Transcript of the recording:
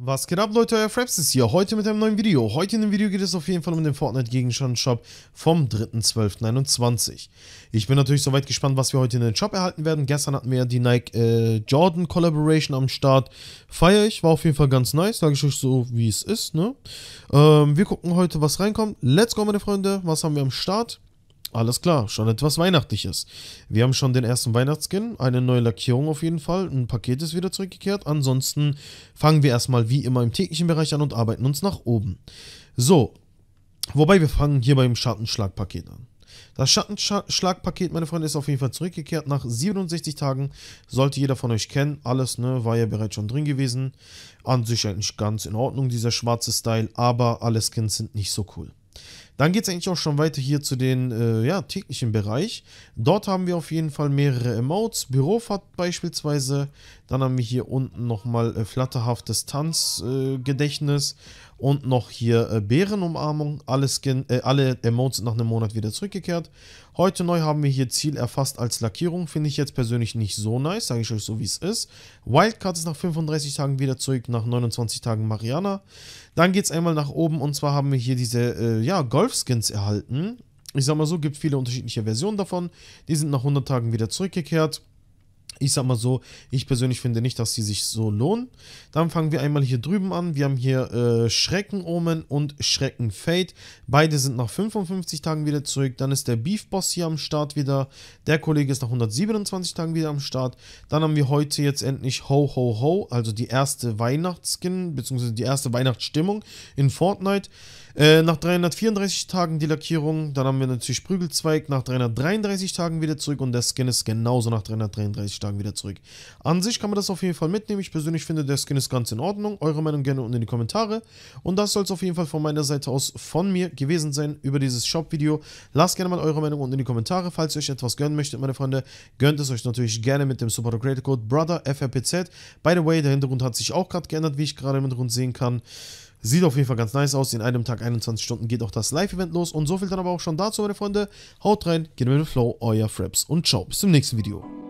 Was geht ab Leute, euer Fraps ist hier, heute mit einem neuen Video. Heute in dem Video geht es auf jeden Fall um den Fortnite Gegenstand Shop vom 3.12.21. Ich bin natürlich soweit gespannt, was wir heute in den Shop erhalten werden. Gestern hatten wir ja die Nike äh, Jordan Collaboration am Start. Feier ich, war auf jeden Fall ganz nice, sage ich euch so, wie es ist. Ne? Ähm, wir gucken heute, was reinkommt. Let's go meine Freunde, was haben wir am Start? Alles klar, schon etwas Weihnachtliches. Wir haben schon den ersten Weihnachtsskin, eine neue Lackierung auf jeden Fall, ein Paket ist wieder zurückgekehrt. Ansonsten fangen wir erstmal wie immer im täglichen Bereich an und arbeiten uns nach oben. So, wobei wir fangen hier beim Schattenschlagpaket an. Das Schattenschlagpaket, meine Freunde, ist auf jeden Fall zurückgekehrt. Nach 67 Tagen sollte jeder von euch kennen. Alles ne, war ja bereits schon drin gewesen. An sich eigentlich ganz in Ordnung, dieser schwarze Style, aber alle Skins sind nicht so cool. Dann geht es eigentlich auch schon weiter hier zu den äh, ja, täglichen Bereich. Dort haben wir auf jeden Fall mehrere Emotes, Bürofahrt beispielsweise. Dann haben wir hier unten nochmal äh, flatterhaftes Tanzgedächtnis äh, und noch hier äh, Bärenumarmung. Alle, Skin, äh, alle Emotes sind nach einem Monat wieder zurückgekehrt. Heute neu haben wir hier Ziel erfasst als Lackierung. Finde ich jetzt persönlich nicht so nice, sage ich euch so wie es ist. Wildcard ist nach 35 Tagen wieder zurück, nach 29 Tagen Mariana. Dann geht es einmal nach oben und zwar haben wir hier diese äh, ja, Golf-Skins erhalten. Ich sag mal so, gibt viele unterschiedliche Versionen davon. Die sind nach 100 Tagen wieder zurückgekehrt ich sag mal so, ich persönlich finde nicht, dass sie sich so lohnen. Dann fangen wir einmal hier drüben an. Wir haben hier äh, Schreckenomen und Schreckenfate. Beide sind nach 55 Tagen wieder zurück. Dann ist der Beef Boss hier am Start wieder. Der Kollege ist nach 127 Tagen wieder am Start. Dann haben wir heute jetzt endlich Ho Ho Ho, also die erste Weihnachtsskin, beziehungsweise die erste Weihnachtsstimmung in Fortnite. Äh, nach 334 Tagen die Lackierung, dann haben wir natürlich Prügelzweig nach 333 Tagen wieder zurück und der Skin ist genauso nach 333 Tagen wieder zurück. An sich kann man das auf jeden Fall mitnehmen. Ich persönlich finde, der Skin ist ganz in Ordnung. Eure Meinung gerne unten in die Kommentare. Und das soll es auf jeden Fall von meiner Seite aus von mir gewesen sein über dieses Shop-Video. Lasst gerne mal eure Meinung unten in die Kommentare. Falls ihr euch etwas gönnen möchtet, meine Freunde, gönnt es euch natürlich gerne mit dem Super Creator Code BROTHERFRPZ. By the way, der Hintergrund hat sich auch gerade geändert, wie ich gerade im Hintergrund sehen kann. Sieht auf jeden Fall ganz nice aus. In einem Tag 21 Stunden geht auch das Live-Event los. Und so viel dann aber auch schon dazu, meine Freunde. Haut rein, geht mit dem Flow, euer Fraps und ciao. Bis zum nächsten Video.